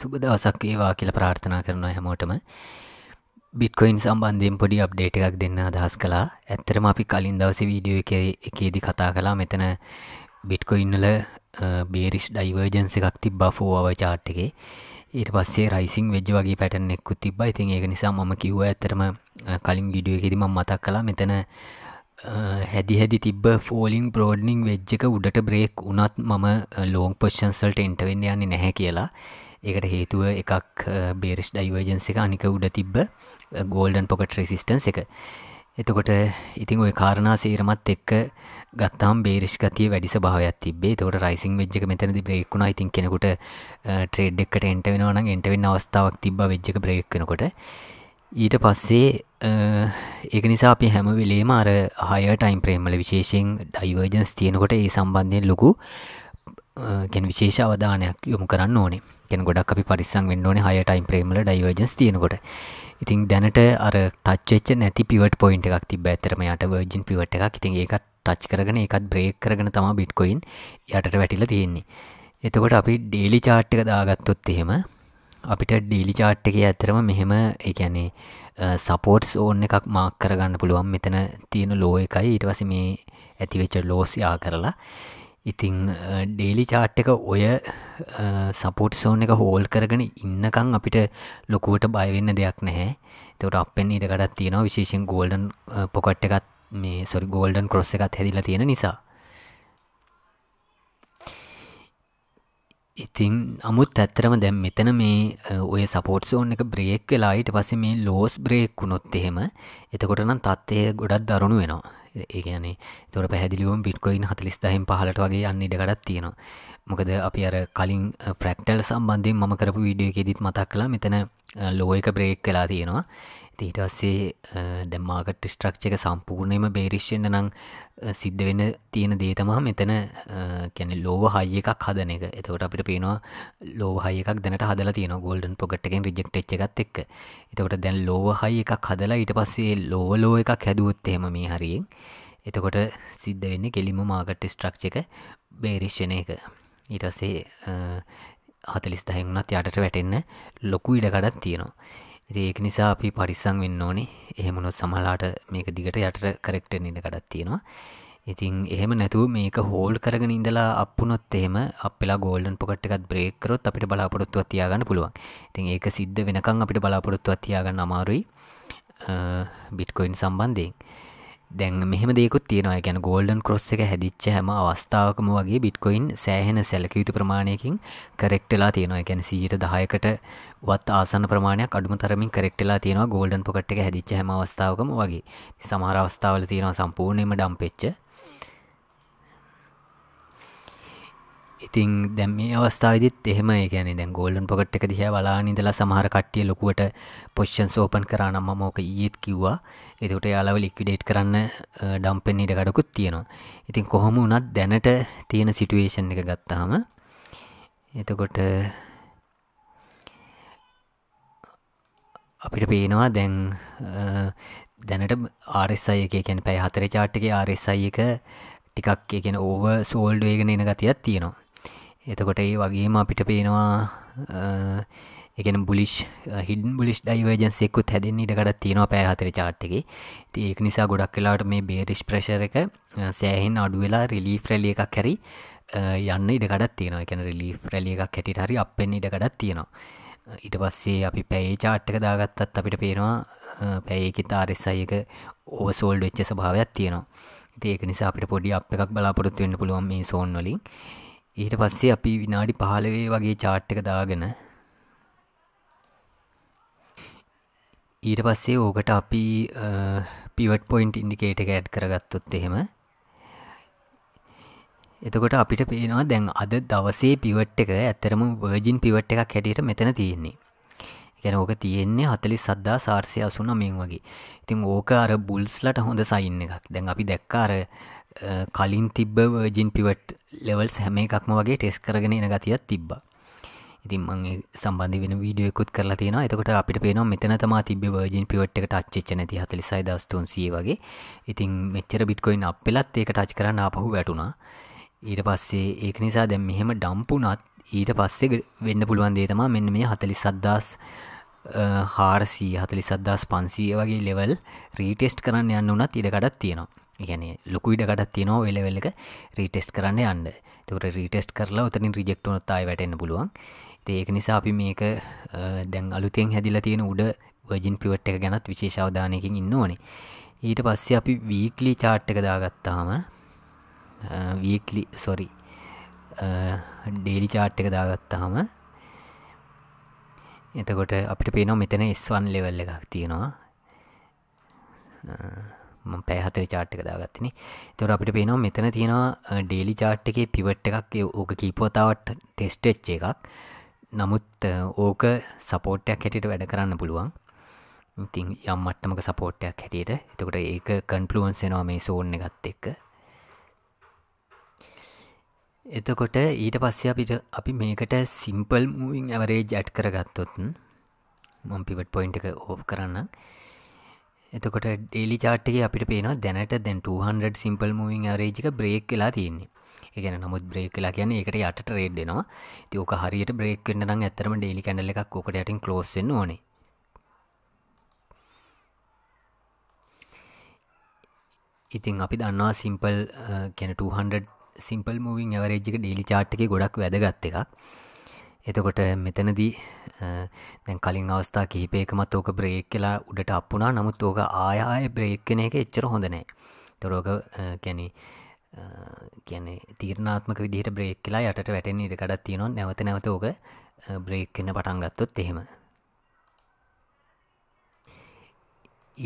සුබ දවසක් ඒවා කියල ප්‍රාර්ථනා කරනවා හැමෝටම බිට්කොයින් සම්බන්ධයෙන් පොඩි අප්ඩේට එකක් දෙන්න අදහස් කලා ඇත්තරම අපි කලින් දවස වීඩියෝ එක එකේදි කතා කලා මෙතන බිට්කොයින්නල බේරිස් ඩයිවර්ජන්ස එකක් තිබ බෆෝව චාට් එකේ ඊට පස්සේ රයිසින් වෙජ් වගේ පැටන එක්කු තිබ ඉතින් ඒක නිසා මම කිව්ව ඇතරම කලින් ගිඩිය එකෙදිම මතක් කලා මෙතන හැදි හැදි තිබ ෆෝලිං ප්‍රෝඩ්නිං වෙච්ජක උඩට බ්‍රේක් උනත් මම ලෝන් පොෂ්ෂන්සල්ට එන්ටවෙන්න යන්නේ නැහැ කියලා ඒකට හේතුව එකක් බේරිස් ඩයිවර්ජන්සික අනික උඩ තිබ්බ ගෝල්ඩන් පොකට රෙසිස්ටන්ස් එක එතකොට ඉතිං ඔය කාරණා සේරමත් එක්ක ගත්තාම් බේරිෂ් ගතිය වැඩි භාවයක් තිබේ තොට රයිසිං වෙච්ජක මෙතනදි බ්‍රේක්ුණ ඉතින් කෙනෙකුට ට්‍රේඩ් එක්කට එන්ට වෙනවන එන්ටවෙන්න අවස්ථාවක් තිබ වෙච්ජක බ්‍රේක්නකොට ඊට පස්සේ ඒක නිසා අපි හැම වෙලේම අර හය ටයිම් ප්‍රේම්මල විශේෂෙන් ඩයිවර්ජන්ස් තියෙනකොට ඒ සම්බන්ධයෙන් ලොකු ගැන විශේෂ අවධානයක් යොමු කරන්න ඕනේ ගැන ගොඩක් අපි පරිස්සං වෙන්න ඕනේ හය ටයිම් ප්‍රේම්වල ඩයිවර්ජන්ස් තියෙනකොට ඉතින් දැනට අර ටච් වෙච්ච නැති පිවට් පොයින්ට් එකක් තිබ්බා ඇත්තටම යාට වර්ජින් පිවට් එකක් ඉතින් ඒකත් ටච් කරගෙන ඒකත් බ්‍රේක් කරගෙන තමයි බිට්කොයින් යටට වැටිලා තියෙන්නේ එතකොට අපි ඩේලි chart එක දාගත්තොත් එහෙම අපිට ඩේලි chart එකේ ඇත්තටම මෙහෙම ඒ කියන්නේ සපෝට්ස් ඕන් එකක් මාක් කරගන්න පුළුවන් මෙතන තියෙන ලෝ එකයි ඊට පස්සේ මේ ඇති වෙච්ච ලෝස් යා කරලා ඉතිං ඩේලි චාට් එක ඔය සපෝට් සෝන් එක හෝල් කරගෙන ඉන්නකං අපිට ලොකුවට බයවෙන්න දෙයක් නැහැ තවට අපෙන් ඉට කඩත් තියෙනවා විශේෂෙන් ගෝල්ඩන් පොකට් එකත් මේ සොරි ගෝල්ඩන් කොස් එකත් හැදිලා තියෙන නිසා ඉතිං අමුත් ඇත්තරම දැම් මෙතන මේ ඔය සපෝට් සෝන් එක බ්‍රේක් වෙලායිට පස මේ ලෝස් බ්‍රේක් වුණොත් එහෙම එතකොට නම් තත්ත්වය ගොඩත් දරුණු වෙනවා ඒගැනේ තොර පැදිලිුවම් බිට්කොයින් හතලිස්දහම් පහලට වගේ යන්න ඉඩකටත් තියෙනවා මොකද අපි අර කලින් ප්‍රක්ටල් සම්බන්ධෙන් මකරපු විඩියකෙදිත් මතක් කලා මෙතන ලෝ එක බ්‍රේක් වෙලා තියෙනවා ඊටස්සේ දැම්මාකට ස්ට්‍රක්්චක සම්පූර්ණයම බේරිෂ්ෙන්ට නං සිද්ධ වෙන තියෙන දේතමා මෙතන කැනෙ ලෝව හය එකක් හදන එක එතකොට අපිට පේනවා ලෝහ එකක් දැනට හදලා තියෙන ගොල්ඩන් පොගට්ටකෙන් රිජෙක්් එකත් එක් එතකොට දැන් ලෝව හය එකක් හදලා ඊට පස්සේ ලෝව ලෝ එකක් හැදුවොත්තේම මේ හරියෙන් එතකොට සිද්ධ වෙන්න කෙලිම මාගට් ස්ට්‍රක්්චක බේරිෂ්ෂණ එක ඊටසේ හතලිස් දහයුණත් යටට වැටෙන්න ලොකු ඉඩකඩත් තියෙනවා ඉතින් ඒක නිසා අපි පරිස්සම් වෙන්න ඕනේ. එහෙම වුණොත් සමහරලාට මේක දිගට යටට කරෙක්ට් වෙන්න ඉඩ කඩක් තියෙනවා. ඉතින් එහෙම නැතුව මේක හෝල් කරගෙන ඉඳලා අප්පුනොත් එහෙම අප්පෙලා ගෝල්ඩන් පොකට් එකත් බ්‍රේක් කරොත් අපිට බලාපොරොත්තුවක් තියාගන්න පුළුවන්. ඉතින් ඒක සිද්ධ වෙනකන් අපිට බලාපොරොත්තුවක් තියාගන්න අමාරුයි. බිට්කොයින් සම්බන්ධයෙන්. දැන් මෙහම දෙකුත් තියෙනවා ගැන ගෝල්ඩන් කොස් එක හැදිච්ච හැම අවස්ථාවකම වගේ බිට්කොයින් සෑහෙන සැලකයුතු ප්‍රමාණයකින් කරෙක්ටලා තියෙනවා ගැන සීට දහයකට වත් ආසන ප්‍රමාණයක් අඩුම තරමින් කරෙක්ටලා තියෙනවා ගෝල්ඩන් පොකට් එක හැදිච්ච හැම අවස්ථාවකම වගේ සමහර අවස්ථාවල තියෙනවා සම්පූර්ණයෙන්ම ඩම්පෙච්ච ඉතින් දැම් මේ අවස්ථාවදිත් එහෙම ගැන දැ ගෝල්ඩන් පොට් එක දිහ බලානිදලා සමහර කට්ටිය ලොකුවට පොෂ්ෂන් සෝපන් කරනම්ම මෝක ඒත් කිව්වා එතකට යාලව ලික්විඩේට් කරන්න ඩම්පෙන් ඉට ගඩකුත් තියෙනවා ඉතින් කොහොම වනත් දැනට තියෙන සිටුවේෂන් එක ගත්තාම එතකොට අපිට පේනවා දැන් දැනට ආරෙස්සයි එක කැන පැයි හතර චාට්ටක ආරෙස්සයි එක ටිකක් එකෙන ඕව සෝල්ඩ් වේගෙන එන ගතියක් තියෙනවා එතකොට ඒ වගේම අපිට පේනවා එකන බුලිෂ් හිඩ බුලිෂ් ඩයිවර්ජන්සෙක්කුත් හැදෙන් ඉටකටත් තියෙනවා පෑහතර චාට්ටගේ ති ඒක නිසා ගොඩක් කලාට මේ බේරිෂ් ප්‍රශර එක සෑහෙන් අඩු වෙලා රිලී ්‍රලිය එකක් හැරි යන්න ඉඩකටත් තියෙනවා එකන රිලී ්‍රලිය එකක් හැටි හරි අපෙන් ඉඩකටත් තියෙනවා ඉට පස්සේ අපි පැයි චාට්ටක දාගත්තත් අපිට පේනවා පැයකි තාරෙස්සයක ඕසෝල්ඩ් වෙච්ච ස්භාවයක් තියෙනවා ඒක නිසා අපිට පොඩි අප එකක් බලාපොරොත්තු වෙන්න පුළුවන් මේ සෝන් වලින් ඊට පස්සේ අපි විනාඩි පහලවේ වගේ චාට් එක දාගෙන ඊට පස්සේ ඕකට අපි පිවට් පොයින්ට් ඉන්ඩිකේට එක ඇඩ් කරගත්තොත් එහෙම එතකොට අපිට පේනවා දැන් අද දවසේ පිවට් එක ඇත්තරම වර්ජින් පිවට් එකක් හැටියට මෙතන තියෙන්නේ ගැන ඕක තියෙන්නේ හතලි සද්දා සාර්සය අසුන මෙන් වගේ ඉතින් ඕක අර බුල්ස්ලට හොඳ සයින් එකක් දැන් අපි දැක්කාර අර කලින් තිබ්බ වර්ජින් පිවට් ලෙවල්ස් හැම එකක්ම වගේ ටෙස් කරගෙන එන ගතියක් තිබ්බ ඉතින් මගේ සම්බන්ධ වෙන වීඩියකුත් කරලා තියෙන එතකොට අපිට පේනවා මෙතන තමා තිබ වර්ජින් පිවට් එක ටච්චච්ච නැති හතලිසයි දස්තුන්සිය වගේ ඉතින් මෙච්චර බිට්කොයින් අප පෙලත් ඒක ටච් කරන්න අපහු වැටුණා ඊට පස්සේ ඒක නිසා දැම් මෙහෙම ඩම්පුනත් ඊට පස්සේ වෙන්න පුළුවන් දේතමා මෙන්න මේ හතලි සද්දස් හාරසී හතලි සද්දස් පන්සීය වගේ ලෙවල් රීටෙස්ට් කරන්න යන්න වනත් ඉඩකටත් තියෙනවා ගැන ලොකුයිඩකටත් තියෙනවා වෙලවෙල්ල එක රීටෙස්ට් කරන්න යන්න තකට රීටෙස්ට් කරලා උතනින් රිජෙක්ටනොත්තයි වැටන්න පුළුවන් ඒක නිසා අපි මේක දැන් අලුතෙන් හැදිලා තියෙන උඩ වර්ජින් පිවට් එක ගැනත් විශේෂවධානයකින් ඉන්න ඕනේ ඊට පස්සේ අපි වීක්ලි චාට් එක දාගත්තාම වීක්ලි සොරි ඩේලි චාට් එක දාගත්තාම එතකොට අපිට පේනො මෙතන ස්වන් ලෙවල් එකක් තියෙනවා පැහතර චාට්ක දාගත්තින තොර අපිට පේනවා මෙතන තියෙනවා ඩේලි චාට් එකේ පිවට් එකක් ඕක කීපෝතාවට ටෙස්ටච්ච එකක් නමුත් ඕක සපෝට්ටයක් හැටියට වැඩ කරන්න පුළුවන් ඉතින් යම් මට්ටමක සපෝට්ටයක් හැටියට එතකොට ඒක කන්පලුවන්සෙනවා මේ සෝන්න එකත් එක්ක එතකොට ඊට පස්සේ අපිට අපි මේකට සිම්පල් මූවින් ඇවරේ ජට් කරගත්තොත්න් මම පිවට් පොයින්් එක ඕප් කරන්න එතකොට ඩේලි චාට්ගේ අපිට පේනවා දැනට දැන් 200 සිම්පල් මූවින් ඇවරේජික බ්‍රේක් වෙලා තියන්නේ ඒගැන නමුත් බ්‍රේක් වෙලා කියන්නේ එකට යටට රේඩ්ඩෙනවා තියෝක හරියට බ්‍රේක් වෙන්න නම් ඇතරම ඩේලි කැඩල එකක් ඕකට යටින් කලෝස්සෙන් ඕනේ ඉතින් අපි දන්නවා සිම්පල් කැන 200 සිම්පල් මූවින් ඇවරේජ්ක ඩේලි චාට්ක ගොඩක් වැදගත්ත එකක් එතකොට මෙතනදී දැන් කලින් අවස්ථා කහිපේකමත් ඕක බ්‍රේක් කලා උඩට අපපුනා නමුත් ඕක ආයාය බ්‍රේක්කන එක එච්චර හොඳනෑ තොරෝක කැනෙ කියැනෙ තීරණාත්මක විදිහට බ්‍රේක් කලා යටට වැටෙන් ඉඩකඩත් තියෙනවා නැවත නැවත ඕක බ්‍රේක්කන්න පටන්ගත්තොත් එහෙම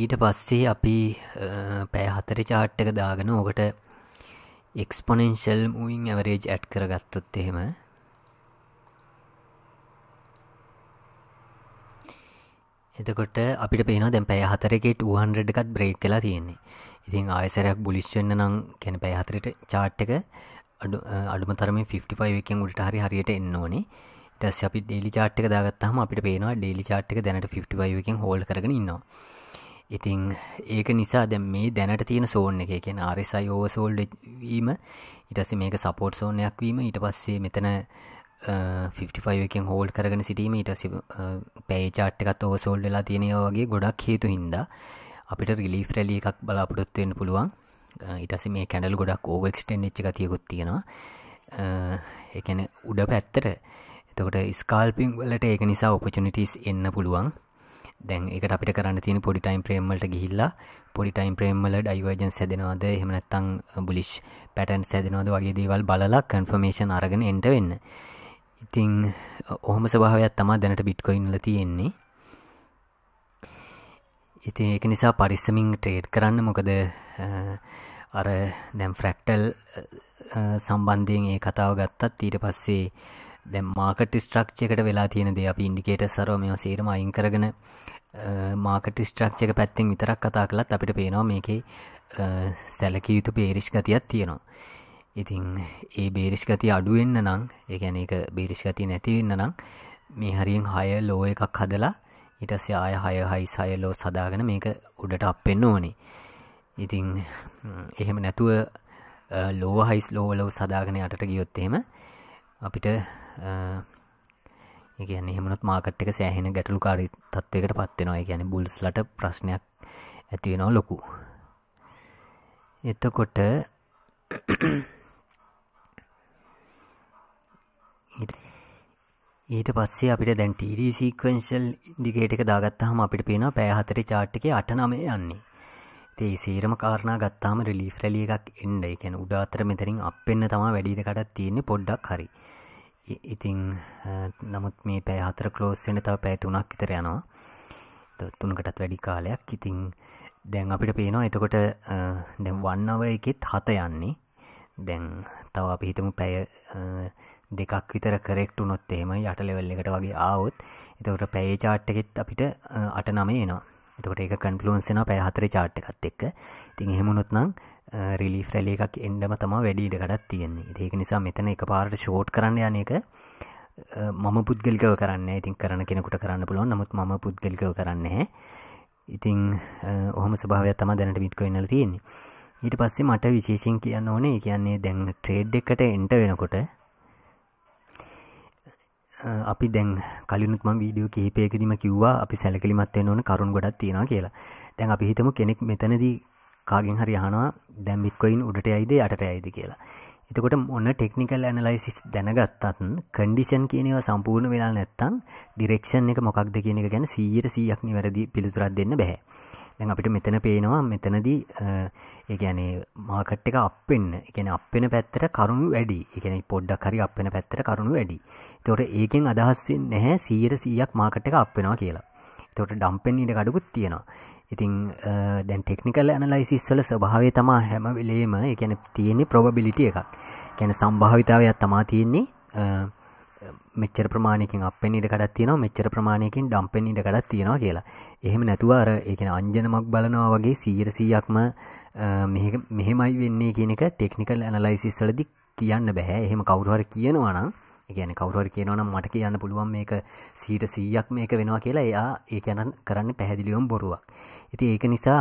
ඊට පස්සේ අපි පෑ හතර චාට්ටක දාගෙන ඕකට එක්ස්පොනෙන්ශල් මූවින් ඇවරේජ් ඇට් කරගත්තොත් එහෙම එතකොට අපිට පේන දැන් පැය හතරකට වහන්ඩ එකත් බ්‍රේක් කලා තියෙන්නේ ඉතින් ආයසරයක් බුලිස්වෙන්න නම් කැන පැය හතරට චාට් එක අඩු අඩුම තරමින් 55ෙන් උලට හරි හරියට එන්න ඕනේ ටස් අපි ඩේලි චාට් එක දාගත්තහම අපිට පේනවා ඩේලි චාට් එක දැනට 55ෙන් හෝල් කරගෙන ඉන්නවා ඉතිං ඒක නිසා දැ මේ දැනට තියෙන සෝන් එක කියෙන ආරෙසයි ඕවසෝල් වීම ඉටස මේක සපෝට් සෝනයක් වීම ඉට පස්සේ මෙතන 55කින් හෝල් කරගෙන සිටීම ඉටසි පේචාට්ටකත් ඕවසෝල් වෙලා තියෙනයෝගේ ගොඩක් හේතු හින්දා අපිට රිලි ්‍රැලි එකක් බලාපොරොත්තුවෙන් පුළුවන් ඉටස මේ කැඩල් ගොඩක් ඕවක්ස්ටෙන් එච්ච තියකුත් තියෙනවා එකන උඩ පැත්තට එතකොට ස්කාල්පිං වලට ඒක නිසා ඔපචනිටස් එන්න පුළුවන් දැන් එකට අපිට කරන්න තියෙන පොඩි ටයිම් ෆ්‍රේම් වලට ගිහිල්ලා පොඩි ටයිම් ෆ්‍රේම් වල ඩයිවර්ජන්ස් හැදෙනවද එහෙම නැත්නම් බුලිෂ් පැටර්න්ස් හැදෙනවද වගේ දේවල් බලලා කන්ෆර්මේෂන් අරගෙන එන්ට වෙන්න. ඉතින් ඔහොම ස්වභාවයක් තමයි දැනට බිට්කොයින් වල තියෙන්නේ. ඉතින් ඒක නිසා පරිස්සමින් ට්‍රේඩ් කරන්න මොකද අර දැම් ෆ්‍රැක්ටල් සම්බන්ධයෙන් ඒ කතාව ගත්තත් ඊට පස්සේ දැ මාකට ස්ට්‍රක්්චයකට වෙලා තියෙන දෙ අප ඉන්ඩිකේට සරෝ මෙ සේරම අයින් කරගෙන මාකට ස්ට්‍රක්්චක පැත්තෙන් විතරක් කතා කළත් අපිට පේනවා මේකේ සැලක යුතු පේරිෂ් ගතියක් තියෙනවා ඉතින් ඒ බේරිෂ් ගති අඩුවෙන්න්න නං ඒගැන එක බේරිෂ් ගති නැතිවෙන්න නං මේ හරියෙන් හය ලෝ එකක් හදලා ඉටස්සේ ආය හය හයි සයලෝ සදාගෙන මේක උඩට අපෙන්න්න ඕනේ ඉතිං එහෙම නැතුව ලෝ හයිස් ලෝලෝ සදාගෙන යටට ගියොත්තේම අපිට ඒගැන හෙමනොත් මාකට් එක සෑහෙන ගැටලු කාරි තත්වයකට පත්වෙනවා ගැන බුල්ස්ලට ප්‍රශ්නයක් ඇතිවෙනවා ලොකු එතකොට ඊට පස්සේ අපිට දැන් TD සීක්වංශල් ඉන්ඩිකේට් එක දාගත්තාම අපිට පේනවා පෑ හතර චාට් එකේ අට නමේ යන්නේ ඒ සේරම කාරණා ගත්තාම රිලීෆ් රැලිය එකක් එන්න එකැන උඩාතර මෙතරින් අප එන්න තමා වැඩිට කටත් තියෙන්නේ පොඩ්ඩක් හරි ඉතිං නමුත් මේ පැය හතර කලෝස්සෙන තව පැය තුනක් ඉතර යනවා තුනකටත් වැඩි කාලයක් ඉතිං දැන් අපිට පේනවා එතකොට දැ වන්නව එකෙත් හත යන්නේ දැන් තව අපි හිතමු පැය දෙකක් විතර කරෙක්ටු නොත් එහෙම යට ලෙවල් එකට වගේ ආවොත් එතකට පැය චාට්ටකෙත් අපිට අට නමේ නවා එතකොට එක කන්පලුවන්සෙන පැය හතර චාට්ටකත් එක්ක ඉතින් එහෙමුණොත්නම් රිලිෆ් රැල එකක් එන්ඩම තමා වැඩීට කඩත් තියෙන්නේ ඒක නිසා මෙතන එක පාරට ෂෝට් කරන්න යනක මම පුද්ගලිකව කරන්න ඉතින් කරන කෙනකුට කරන්න පුළුවන් නමුත් මම පුද්ගලිකව කරන්න ඉතිං ඔහම ස්භාවයක් තම දැනට මිත්කොයින්නල තියෙන්නේ ඊට පස්සේ මට විශේෂෙන් කියන්න ඕනේ කියන්නේ දැන් ට්‍රේඩ් එකට එන්ට වෙනකොට අපි දැන් කලිනුත්ම වීඩියෝ කහිපයකදිම කිව්වා අපි සැලකිලිමත්වෙන් ඕන කරුණු ගොඩක් තියෙන කියලා දැන් අපි හිතම කෙනෙක් මෙතනදී කාගෙන් හරි යහනවා දැම් බික්කොයින් උඩට යයිද යටට යයිද කියලා එතකොට ඔන්න ටෙක්නිකල් ඇනලයිසිස් දැනගත්තත් කඩිෂන් කියනව සම්පූර්ණ වෙලා නැත්තං ඩිරෙක්ෂන් එක මොකක්ද කියන එක ගැන සීයට සීයක්නි වැරදි පිළිතුරක් දෙන්න බැහැ දැන් අපිට මෙතන පේනවා මෙතනදී ඒගැනේ මාකට් එක අපෙන්න්න එකන අපෙන පැත්තට කරුණු වැඩි එකන පොඩ්ඩක් හරි අපෙන පැත්තට කරුණු වැඩි තොට ඒකෙන් අදහස්සෙන් නැහැ සීයට සීයක් මාකට් එක අපෙනවා කියලා තොට ඩම්පෙන් ඉඩ ගඩකුත් තියෙනවා ඉතිං දැන් ටෙක්නිකල් ඇනලයිසිස්වල ස්වභාවය තමා හැම වෙලේම එකැන තියෙන්නේ ප්‍රොබබිලිටිය එකක් ගැන සම්භාවිතාවයක් තමා තියෙන්නේ මෙච්චර ප්‍රමාණයකින් අපෙන් ඉඩ කඩක් තියෙනවා මෙච්චර ප්‍රමාණයකින් ඩම්පෙන් ඉඩ කඩක් තියෙනවා කියලා. එහෙම නැතුව අර ඒ කියන්නේ අංජනමක් බලනවා වගේ 100%ක්ම මෙහෙමයි වෙන්නේ කියන එක ටෙක්නිකල් ඇනලයිසිස් වලදී කියන්න බෑ. එහෙම කවුරු හරි කියනවා නම් ගැන කවරුවර කියනවනම් මට කියන්න පුළුවන් මේක සීට සීයක් මේක වෙනවා කියලා එයා ඒ යනන් කරන්න පැහැදිලියොම් බොරුවක් ඉති ඒක නිසා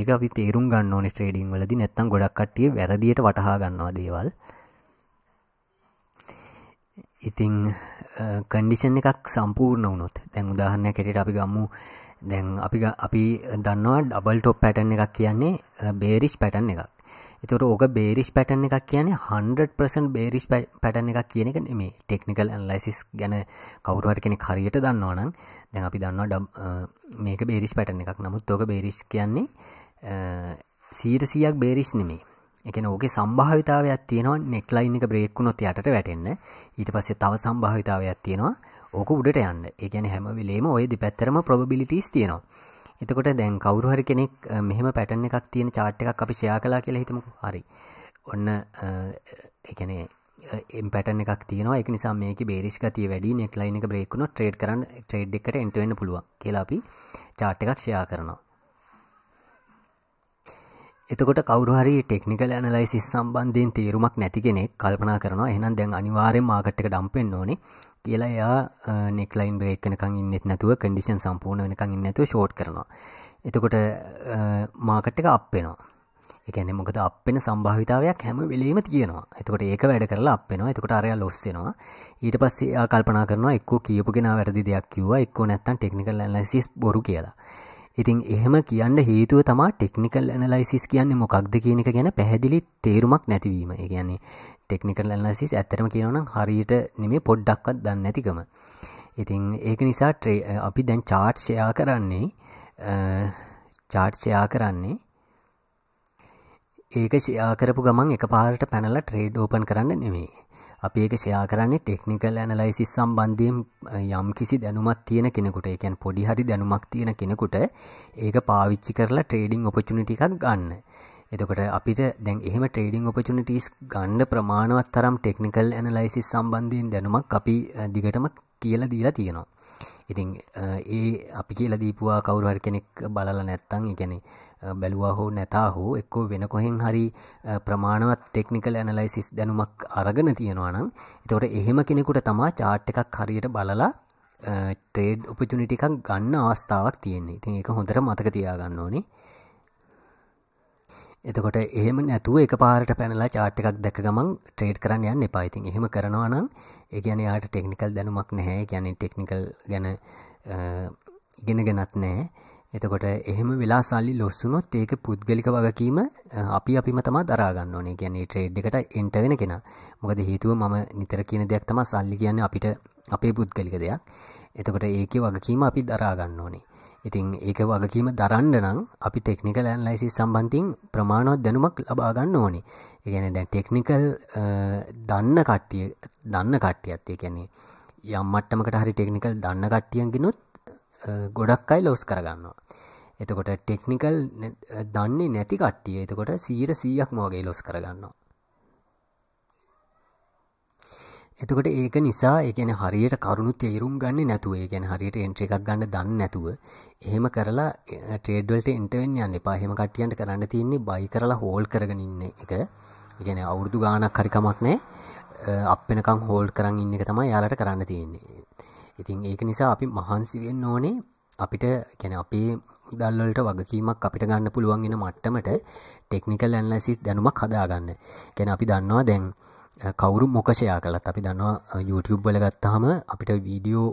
ඒක අපි තේරුම් ගන්න ඕනේ ට්‍රේඩින් වලදි නැත්තම් ගොඩක් කට්ටිය වැරදියට වටහා ගන්නවා දේවල් ඉතිං කන්ඩිෂන් එකක් සම්පූර්ණ වුණොත් දැන් උදාහරණයක් ඇටට අපි ගම්මු දැන් අපි අපි දන්නවා ඩබල් ටොප් පැටන් එකක් කියන්නේ බේරිෂ් පැටන් එකක් එතුර ඕක බේරිස් පැටන් එකක් කියන්නේ 100% බේරිස් පැටන් එකක් කියන එක නෙමේ ටෙක්නිකල් ඇනලයිසිස් ගැන කවුරුහට කෙනෙක් හරියට දන්නවනම් දැන් අපි දන්නවා මේක බේරිස් පැටන් එකක් නමුත් ඕක බේරිස් කියන්නේ සීට සියක් බේරිස් නෙමේ එකන ඕක සම්භාවිතාවයක් තියෙනවා නෙක්ලයින් එක බ්‍රේක්ුණොත් යටට වැටෙන්න ඊට පස්සේ තව සම්භාවිතාවයක් තියෙනවා ඕක උඩට යන්න එකන හැම වෙලේම ඔය දෙපැත්තරම ප්‍රබිලිටස් තියෙනවා එතකොට දැන් කවුරු හරි කෙනෙක් මෙහෙම පැටර්න් එකක් තියෙන chart එකක් අපි share කළා කියලා හිතමුකෝ. හරි. ඔන්න ඒ කියන්නේ එම් පැටර්න් එකක් තියෙනවා. ඒක නිසා මේකේ bearish ගතිය වැඩි neckline එක break වුණොත් trade කරන්න trade එකට enter වෙන්න පුළුවන් කියලා අපි chart එකක් share කරනවා. එතකොට කවුරු හරි ටෙක්නිකල් ඇනලයිසිස් සම්බන්ධයෙන් තේරුමක් නැති කෙනෙක් කල්පනා කරනවා එහෙනම් දැන් අනිවාර්යෙන් මාකට් එක ඩම්ප් වෙන්න ඕනේ කියලා එයා නෙක්ලයින් බ්‍රේක් වෙනකන් ඉන්නෙත් නැතුව කන්ඩිෂන් සම්පූර්ණ වෙනකන් ඉන්නේ නැතුව ෂෝට් කරනවා. එතකොට මාකට් එක අප් වෙනවා. ඒ කියන්නේ මොකද අප් වෙන සම්භාවිතාවයක් හැම වෙලෙම තියෙනවා. එතකොට ඒක වැඩ කරලා අප් වෙනවා. එතකොට අරයා ලොස් වෙනවා. ඊට පස්සේ එයා කල්පනා කරනවා එක්කෝ කියපු කෙනා වැරදි දෙයක් කිව්වා, එක්කෝ නැත්තම් ටෙක්නිකල් ඇනලිසිස් බොරු කියලා. ඉතින් එහෙම කියන්න හේතුව තමා ටෙක්නිකල් ඇනලයිසිස් කියන්නේ මොකක්ද කියන එක ගැන පැහැදිලි තේරුමක් නැතිවීම. ඒ කියන්නේ ටෙක්නිකල් ඇනලයිසිස් ඇත්තටම කියනවා නම් හරියට නෙමෙයි පොඩ්ඩක්වත් දන්නේ නැතිකම. ඉතින් ඒක නිසා අපි දැන් chart share කරන්නේ chart share කරන්නේ ඒක ෂෙයා කරපු ගමන් එකපාරට පැනලා ට්‍රේඩ් ඕපන් කරන්න නෙමෙයි. අපි ඒක ෂයා කරන්නේ ටෙක්නිකල් ඇනලයිසිස් සම්බන්ධයෙන් යම් කිසි දැනුමක් තියෙන කෙනෙකුට ඒ කියන්නේ පොඩි හරි දැනුමක් තියෙන කෙනෙකුට ඒක පාවිච්චි කරලා ට්‍රේඩින් ඔපචුනිටි එකක් ගන්න. එතකොට අපිට දැන් එහෙම ට්‍රේඩින් ඔපචුනිටස් ගණ්ඩ ප්‍රමාණවත් තරම් ටෙක්නිකල් ඇනලයිසිස් සම්බන්ධයෙන් දැනුමක් අපි දිගටම කියලා දීලා තියෙනවා. ඉතින් ඒ අපි කියලා දීපුවා කවුරුහරි කෙනෙක් බලලා නැත්තං එකනේ බැලුවා හෝ නැතා හෝ එක්කෝ වෙන කොහෙන් හරි ප්‍රමාණවත් ටෙක්නිකල් ඇනලයිසිස් දැනුමක් අරගෙන තියෙනවා නම් එතකොට එහෙම කෙනෙකුට තමා චාට් එකක් හරියට බලලා ට්‍රේඩ් උපචුනිටි එකක් ගන්න අවස්ථාවක් තියෙන්නේ. ඉතින් ඒක හොඳට මතක තියාගන්න ඕනේ. එතකොට එහෙම නැතුව එකපාරට පැනලා chart එකක් දැක ගමන් ට්‍රේඩ් කරන්න යන්න එපා. ඉතින් එහෙම කරනවා නම් ඒ කියන්නේ යාට ටෙක්නිකල් දැනුමක් නැහැ. ඒ කියන්නේ ටෙක්නිකල් ගැන ඉගෙනගෙනත් නැහැ. එතකොට එහෙම වෙලා සල්ලි ලොස්සුනොත් ඒක පුද්ගලික වගකීම අපි අපිම තමා දරාගන්න ඕනේ කියන්නේ ට්‍රේඩ් එකට එන්ට වෙන කෙනා. මොකද හේතුව මම නිතර කියන දෙයක් තමයි සල්ලි කියන්නේ අපිට අපේ පුද්ගලික දෙයක්. එතකොට ඒකේ වගකීම අපි දරාගන්න ඕනේ. ඉතින් ඒක වගකීම දරන්න නම් අපි ටෙක්නිකල් ඇනලයිසිස් සම්බන්ධයෙන් ප්‍රමාණවත් දැනුමක් ලබා ගන්න ඕනේ. ඒ කියන්නේ දැන් ටෙක්නිකල් දන්න කට්ටිය දන්න කට්ටියත් ඒ කියන්නේ යම් මට්ටමකට හරි ටෙක්නිකල් දන්න කට්ටියන් ගිනොත් ගොඩක් අයි ලොස් කරගන්නවා. එතකොට ටෙක්නිකල් දන්නේ නැති කට්ටිය එතකොට සීර සීයක් මෝගේ ලොස් කරගන්නවා. එතකොට ඒක නිසා ඒගැන හරියට කරුණු තේරුම් ගන්න නැතුව ගැන හරියට එන්ට්‍ර එකක් ගන්න දන්න නැතුව එහෙම කරලා ට්‍රේඩවලට එන්ටවෙන් යන්න පාහෙම කට්ටියන්ට කරන්න තියන්නේ බයි කරලා හෝල් කරගනන්න එක ගැන අවුරුදු ගානක් හරිකමක් නෑ අපෙනකං හෝල් කරන්න ඉන්න එක තමයි යාලට කරන්න තියෙන්නේ ඉතින් ඒක නිසා අපි මහන්සිවෙන් ඕනේ අපිට කැන අපේ දල්ලට වගකීමක් අපිට ගන්න පුළුවන්ගෙන මට්ටමට ටෙක්නිකල් ඇන්ලසිස් දැනුමක් හදාගන්න කැන අපි දන්නවා දැන් කවුරු මොකෂයා කලත් අපි දන්නවා YouTube බලගත්තාම අපිට වීඩියෝ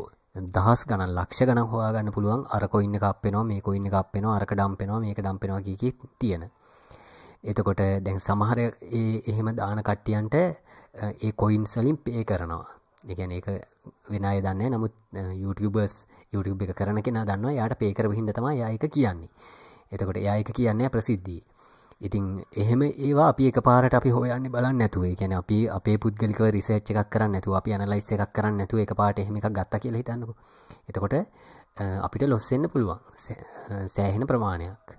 දහස් ගණන් ලක්ෂ ගණන් හොයාගන්න පුළුවන් අරකො ඉන්න කප්පෙනවා මේක ඉන්න කප්පෙනවා අරක ඩම්පෙනවා මේක ඩම්පෙනවා කිය තියෙන එතකොට දැන් සමහර එහෙම දාන කට්ටියන්ට ඒ කොයින්සලින් පේ කරනවා එකන ඒක වෙනය දන්න නමුත් YouTubeබර්ස් YouTube එක කරන කෙන දන්නවා යායට පේකර හිදතම යක කියන්නේ එතකොට යක කියන්නේ ප්‍රසිද්ධී ඉතින් එහෙම ඒවා අපි එක පාරට අපි හොයන්න බලන්න නැතුවේ කියැන අපි අපේ පුද්ගලික රිසේච්ච එකක් කරන්න නැතු අපි අනලයිස් එකක් කරන්න නැතු එක පාට එහෙම එකක් ගත්ත කියලා හිතන්නක එතකොට අපිට ලොස්සෙන්න්න පුළුවන් සෑහෙන ප්‍රමාණයක්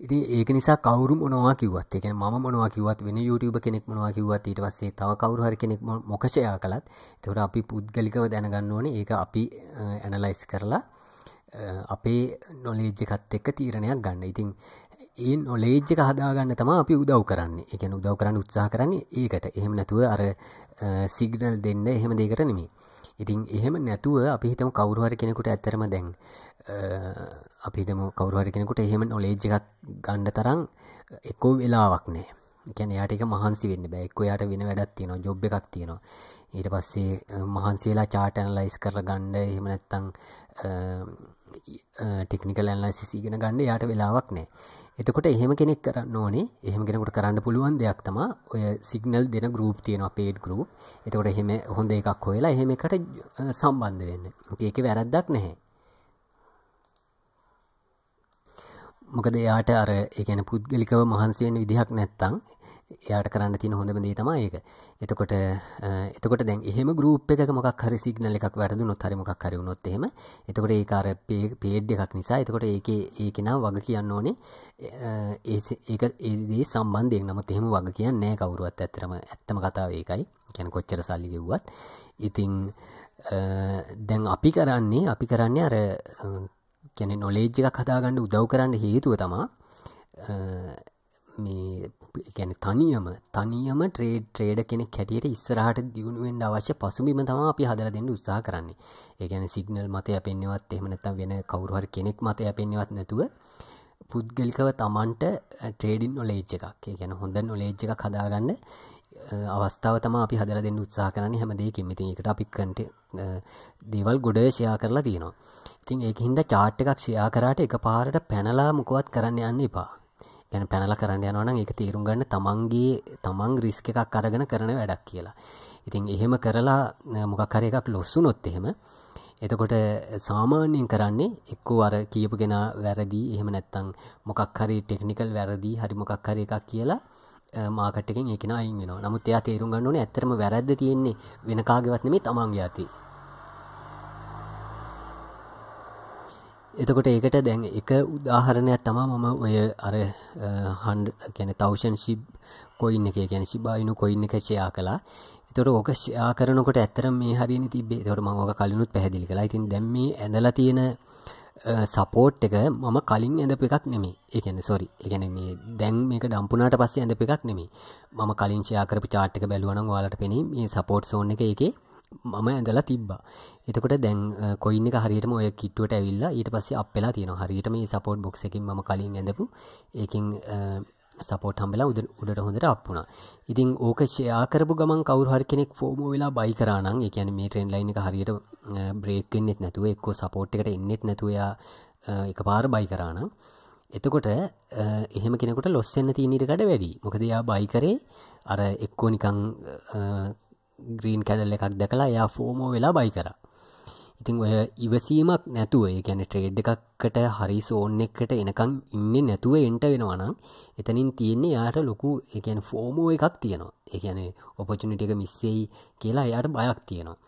ඉතින් ඒක නිසා කවුරු මොනවා කිව්වත් ඒ කියන්නේ මම මොනවා කිව්වත් වෙන YouTuber කෙනෙක් මොනවා කිව්වත් ඊට පස්සේ තව කවුරු හරි කෙනෙක් මොක ෂෙයා කළත් එතකොට අපි පුද්ගලිකව දැනගන්න ඕනේ ඒක අපි ඇනලයිස් කරලා අපේ නොලෙජ් එකත් එක්ක තීරණයක් ගන්න. ඉතින් ඒ නොලේජ් එක හදාගන්න තම අපි උදව් කරන්නේ එකන උදව් කරන්න උත්සාහ කරන්නේ ඒකට එහෙම නැතුව අර සිගනල් දෙන්න එහෙම දෙකට නෙමේ ඉතින් එහෙම නැතුව අපි හිතම කවරුහර කෙනෙකුට ඇත්තරම දැන් අපිතම කවරුහරි කෙනෙකුට එහෙම නොලේජ් එකක් ගණ්ඩ තරම් එකෝ වෙලාවක් නෑ එකැන යාටක මහන්සි වෙන්න බැක්ක යාට වෙන වැඩත් තියෙනවා ජොබ් එකක් තියෙනවා ඊට පස්සේ මහන්සේලා චාටන් ලයිස් කර ගණ්ඩ එහෙම නැත්තං ටෙක්නිකල් ඇන්ලයිසිස් ඉගෙන ගන්න යාට වෙලාවක් නෑ එතකොට එහෙම කෙනෙක් කරන්න ඕනේ එහෙම කෙනකට කරන්න පුළුවන් දෙයක් තමා ඔය සිගනල් දෙන ගරුප් තියෙන පේඩ් ගරුප් එතකොට එහෙම හොඳ එකක් හොලා එහෙම එකට සම්බන්ධ වෙන්න ඒක වැරද්දක් නැහැ මොකද එයාට අර එකන පුද්ගලිකව මහන්සියෙන් විදිහක් නැත්තං එයාට කරන්න තින හොඳම දේ තමා ඒක එතකොට එතකොට දැන් එහෙම ගරුප් එක මොක් හරි සිගනල එකක් වැරදු නොත්තර මොක් කරුණොත් එහෙම එතකොට ඒ අර පේඩ් එකක් නිසා එතකොට ඒක ඒකෙනා වග කියන්න ඕනේ ඒක ඒදේ සම්බන්ධයෙන් නමුත් එහෙම වග කියන්න නෑ කවුරුවත් ඇත්තරම ඇත්තම කතාව ඒකයි කැන කොච්චර සල්ලි ගෙව්වත් ඉතිං දැන් අපි කරන්නේ අපි කරන්නේ අර කැනෙ නොලේජ් එකක් හදාගන්න උදව් කරන්න හේතුව තමා ගැන තනියම තනියම ට්‍රේඩ් ට්‍රේඩ කෙනෙ කැටියට ඉස්සරහට දියුණුවෙන්ට අවශ්‍ය පසුබිම තම අපි හදර දෙන්න උත්සා කරන්නේ ඒගැන සිගනල් මතය පෙන්න්නවත් එහමනත්තම් වෙන කවරුහර කෙනෙක් මතය පෙන්න්නවත් නැතුව පුද්ගලිකව තමන්ට ට්‍රේඩින් නොලේජ් එකක් ගැන හොඳ නොලේජ් එකක් හදාගන්න අවස්ථාව තම අපි හදල දෙන්න උත්සා කරන්න හැමදේ කෙමති එකට අපි කට දේවල් ගොඩ ෂයා කරලා තියෙනවා ඉතින් ඒක හින්දා චාට් එකක් ෂෙයා කරාට එකපාරට පැනලා මොකවත් කරන්න යන්න එපා. ගැන පැනලා කරන්න යනවා නම් ඒක තේරුම් ගන්න තමන්ගේ තමන් රිස්ක් එකක් අරගෙන කරන වැඩක් කියලා. ඉතින් එහෙම කරලා මොකක් හරි එකක් ලොස් වුණොත් එහෙම එතකොට සාමාන්‍යයෙන් කරන්නේ එක්කෝ අර කියපු කෙනා වැරදි එහෙම නැත්නම් මොකක් හරි ටෙක්නිකල් වැරදි හරි මොකක් හරි එකක් කියලා මාකට් එකෙන් ඒක නයින් වෙනවා. නමුත් එයා තේරුම් ගන්න ඕනේ ඇත්තටම වැරද්ද තියෙන්නේ වෙන කාගේවත් නෙමෙයි තමන්ගේ අතේ. එතකොට ඒකට දැන් එක උදාහරණයක් තමා මම ඔය අර හන්ඩ ගැන තවෂන් ශිබ් කොයින් එක ගැන ශිබායිනු කොයින් එක ෂයා කලා එතොට ඕක ෂයා කරනකොට ඇත්තර මේ හරිනි තිබේ තොට මංක කලනුත් පැහැදිලි කලා ඉතින් දැම්ම ඇඳලා තියෙන සපෝට් එක මම කලින් ඇඳප එකක් නෙමේ එකන සොරි එකන මේ දැන් මේක ඩම්පුනාට පස්සේ ඇඳප එකක් නෙමේ මම කලින් ෂයා කරපු චාට්ක බැලුවන වාලට පෙනී මේ සපෝට් සෝන් එක එකේ මම ඇඳලා තිබ්බා එතකොට දැන් කොයින්න හරියටම ඔය කිට්ටුවට ඇවිල්ලා ඊට පස්සේ අප්පෙලා තියෙන හරියට මේ සපෝට් බොක්ස එකින් ම කලින් ඇඳපු ඒකින් සපෝට් හම්බෙලා උද උඩට හොඳට අප්පුුණා ඉතින් ඕක ෂයා කරපු ගමන් කවරු හරි කෙනෙක් ෆෝම වෙලා බයි කරනම් එකැන මේ ට්‍රෙන් ලයින් එක හරියට බ්‍රේක්වෙන්නෙත් නැතුව එක්කෝ සපෝට් එකට එන්නෙත් නැතුවයා එක පාර බයි කරානම් එතකොට එහෙම කෙනෙකුට ලොස්සන්න තියනීට කඩ වැඩි මොකද යා බයිකරේ අර එක්කෝ නිකං ග්‍රීන් කැඩල් එකක් දැකලා යා ෆෝමෝ වෙලා බයි කර ඉතිං ඔය ඉවසීමක් නැතුව ගැන ට්‍රේඩ් එකක්කට හරි සෝන් එකට එනකං ඉන්න නැතුව එන්ට වෙනවනම් එතනින් තියෙන්නේ යාට ලොකු එකන් ෆෝමෝ එකක් තියෙනවා එකන ඔපචුනිට එක මිස්සෙයි කියලා එයාට බයක් තියෙනවා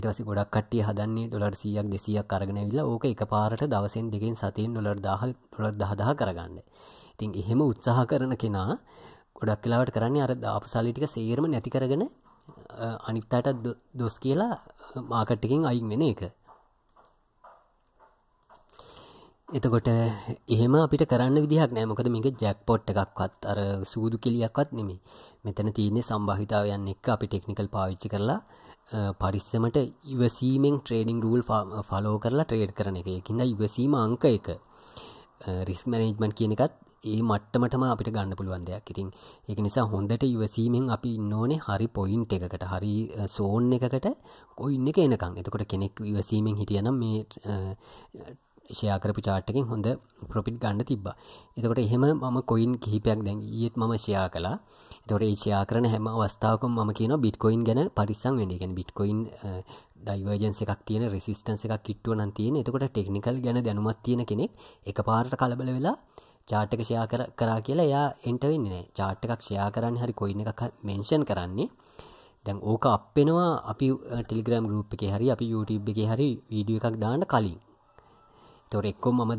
ඉටවසි ගොඩක් කට්ටිය හදන්නේ ඩොලර් සියක් දෙසියක් කරගෙනවිලා ඕක එක පාරට දවසෙන් දෙකෙන් සතියෙන් ොලර් දාහ ොලර් දහදා කරගන්න ඉතින් එහෙම උත්සාහ කරන කෙනා ගොඩක් කලාවට කරන්නේ අර දාපසාලිටික සේරම නැති කරගෙන අනිත් අයට දොස් කියලා මාකට්ටකින් අයින් වෙන එක එතකොට එහෙම අපිට කරන්න විදිහක් නෑ මොකද මේක ජැක්පොට් එකක්වත් අර සූදු කෙලියක්වත් නෙමේ මෙතන තියන්නේ සම්භාහිතාවයන් එක්ක අපි ටෙක්නිකල් පාවිච්චි කරලා පරිස්සමට ඉවසීමෙන් ට්‍රේඩිං රූල් ෆලෝ කරලා ට්‍රේඩ් කරන එක එකින්ද ඉවසීම අංක එක රිස් මැනේජ්මන්් කියන එකත් ඒ මට්ටමටම අපිට ගන්න පුළුවන් දෙයක් ඉතින් ඒක නිසා හොඳට ඉවසීමෙන් අපි ඉන්න ඕනේ හරි පොයින්ට් එකකට හරි සෝන් එකකට කොයින් එක එනකම් එතකොට කෙනෙක් ඉවසීමෙන් හිටියනම් මේ ෂයාකරපු චාට්ටකින් හොඳ ප්‍රොපිට් ගන්න තිබ්බා එතකොට එහෙම මම කොයින් කිහිපයක් දැන් ඒත් මම ෂයා කලා එතකොට ෂයා කරන හැම අවස්ථාවකම මම කියන බිට්කොයින් ගැන පරිස්සම් වෙන්න ගැන බිට්කොයින් ඩයිවර්ජන්ස එකක් තියෙන රෙසිස්ටන්ස එකක් කිට්ටුව නම් තියෙන එතකොට ටෙක්නිකල් ගැන දැනුමත් තියෙන කෙනෙක් එක පාරට කලබල වෙලා චාට්ක ෂයා කර කරා කියලා එයා එන්ටවෙන්නේ චාට් එකක් ෂයා කරන්න හරි කොයින එකක් මෙන්ෂන් කරන්නේ දැන් ඕක අපෙනවා අපි ටිල්ග්‍රම් ගරුප් එක හරි අපි YouTube එක හරි වීඩිය එකක් දාන්න කලින් තොර එක්කෝ මම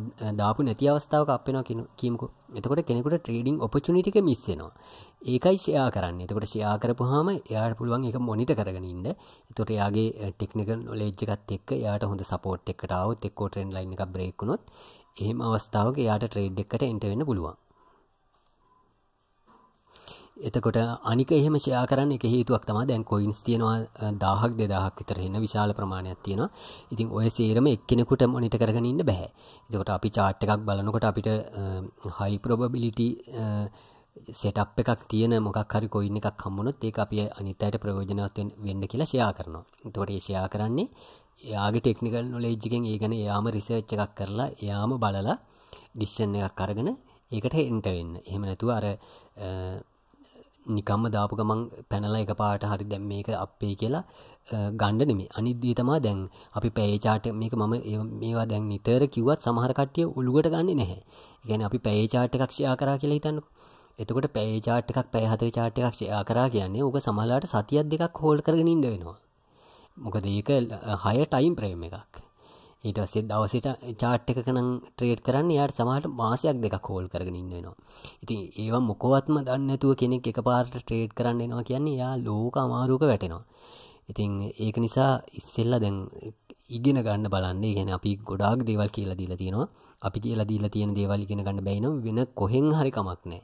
දාපු නැති අවස්ථාවක අපෙනවා කියමුකු එතකොට කෙනෙකුට ට්‍රේඩිං ඔපචුනිටික මිස්සෙනවා ඒකයි ෂයා කරන්න එතකොට ෂයා කරපුහම එයාට පුළුවන් එක මොනිට කරගෙන ඉන්න එතොට එයාගේ ටෙක්නිකල් නොලේජ්ජකත් එක්ක යාට හොඳ සපෝට් එකට ආවත් එක්කෝ ට්‍රෙන්ඩ් ලයින් එක බ්‍රේක්ුණොත් එහෙම අවස්ථාවක යාට ට්‍රේඩ් එකට එන්ට වෙන්න පුළුවන් එතකොට අනික එහෙම ෂයා කරන්න එක හේතුවක් තමා දැන් කොයින්ස් තියෙනවා දාහක් දෙදාහක් විතර එන්න විශාල ප්‍රමාණයක් තියෙනවා ඉතින් ඔය සේරම එක්කෙනෙකුට මොනිට කරගෙන ඉන්න බැහැ එතකොට අපි චාට් එකක් බලනකොට අපිට හයි ප්‍රොබබිලිටි සෙටප් එකක් තියෙන මොකක් හරි කොයින් එකක් හම්බුනොත් ඒක අපි අනිත් අයට ප්‍රයෝජනවත් වෙන්න කියලා ෂෙයා කරනවා. එතකොට ඒ ෂෙයා කරන්නේ යාගේ ටෙක්නිකල් නොලෙජ්ජකෙන් ඒ ගැන යාම රිසර්ච්ච එකක් කරලා යාම බලලා ඩිස්ෂන් එකක් අරගෙන ඒකට එන්ටවෙන්න එහෙම නැතුව අර නිකම්ම දාපු ගමන් පැනල එක පාට හරි දැම් මේක අපේ කියලා ගණ්ඩ නෙමේ අනිද්දී තමා දැන් අපි පැේචාට මේක මම මේවා දැන් නිතර කිවත් සමහරකට්ටිය උළුගට ගන්න නැහැ ගැන අපි පැේචාට එකක්ෂයා කරා කියලා හිතන්නකු එතකොට පැේචාට එකක් පැහතර චාට එකක්ෂයා කරා කියන්නේ ඕක සමහලාට සතියක් දෙකක් හෝල් කරගෙන ඉඩ වෙනවා මොකද ඒක හය ටයිම් ප්‍රේම එකක් ඊට ඔස්සේ දවසට චාට් එක කනම් ට්‍රේඩ් කරන්න යාට සමහට මාසයක් දෙක කෝල් කරගෙන ඉන්නවා ඉතින් ඒවා මොකවත්ම දන්නතුව කෙනෙක් එක පාර්ට ට්‍රේඩ් කරන්න එනවා කියන්නේ යා ලෝක අමාරුක වැටෙනවා ඉතින් ඒක නිසා ඉස්සෙල්ල දැන් ඉගෙන ගන්න බලන්න ගැන අපි ගොඩාක් දේවල් කියලා දීලා තියෙනවා අපි කියලා දීලා තියෙන දේවල් ඉගෙන ගන්න බැයිනම් වෙන කොහෙන් හරි කමක් නෑ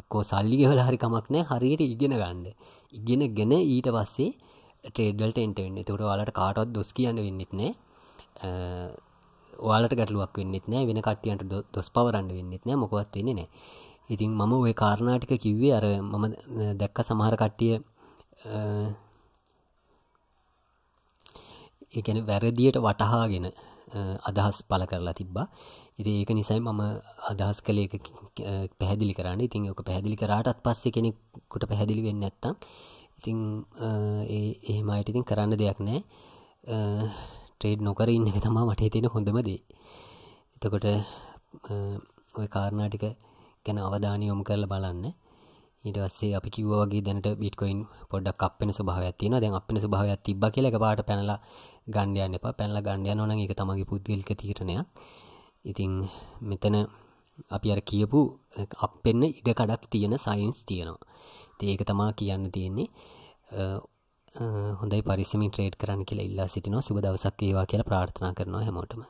එක්කෝ සල්ලි ගෙවලා හරි කමක් නෑ හරියට ඉගෙන ගන්න ඉගෙන ගෙන ඊට පස්සේ ටේඩල්ට එන්ටෙන්න්න තුට වාලට කාටොත් දොස් කියන්න වෙන්නෙත්නේ ඔයාලට ගැටලුවක් වෙන්නෙත් නෑ වෙන කට්ටියන්ට දොස් පවරන්න වෙන්නෙත් නෑ මොකවත් වෙන්නේ නෑ ඉතින් මම ඔය කාරණාටික කිව්වේ අර මම දැක්ක සමහර කට්ටිය ඒගැන වැරදියට වටහාගෙන අදහස් පල කරලා තිබ්බා ඉති ඒක නිසයි මම අදහස් කළ එක පැහැදිලි කරන්න ඉතින් ඕක පැහැදිලි කරාටත් පස්සේ කෙනෙකුට පැහැදිලි වෙන්න ඇත්තම් ඉතිං ඒ එහෙම අයට ඉතින් කරන්න දෙයක් නෑ ට්‍රේඩ් නොකර ඉන්න එක තමා මට තියෙන හොඳමදේ එතකොට ඔය කාරණාටික ගැන අවධානය යොමු කරලා බලන්න ඊට පස්සේ අපි කිව්වා වගේ දැනට බිට්කොයින් පොඩ්ඩක් අප්පෙන ස්වභාවයක් තියෙනවා දැන් අප්පෙන ස්වභාවයක් තිබ්බා කියලා එකපාරට පැනලා ගන්න යන්න එපා පැනලා ගන්න යනවා නම් ඒක තමන්ගේ පුද්ගලික තීරණයක් ඉතින් මෙතන අපි අර කියපු අප්පෙන්න ඉඩ කඩක් තියෙන සයින්ස් තියෙනවා ඒක තමා කියන්න තියෙන්නේ හොඳයි පරිස්සමින් ට්‍රේඩ් කරන්න කියලා ඉල්ලා සිටිනවා සුබ දවසක් වේවා කියලා ප්‍රාර්ථනා කරනවා හැමෝටම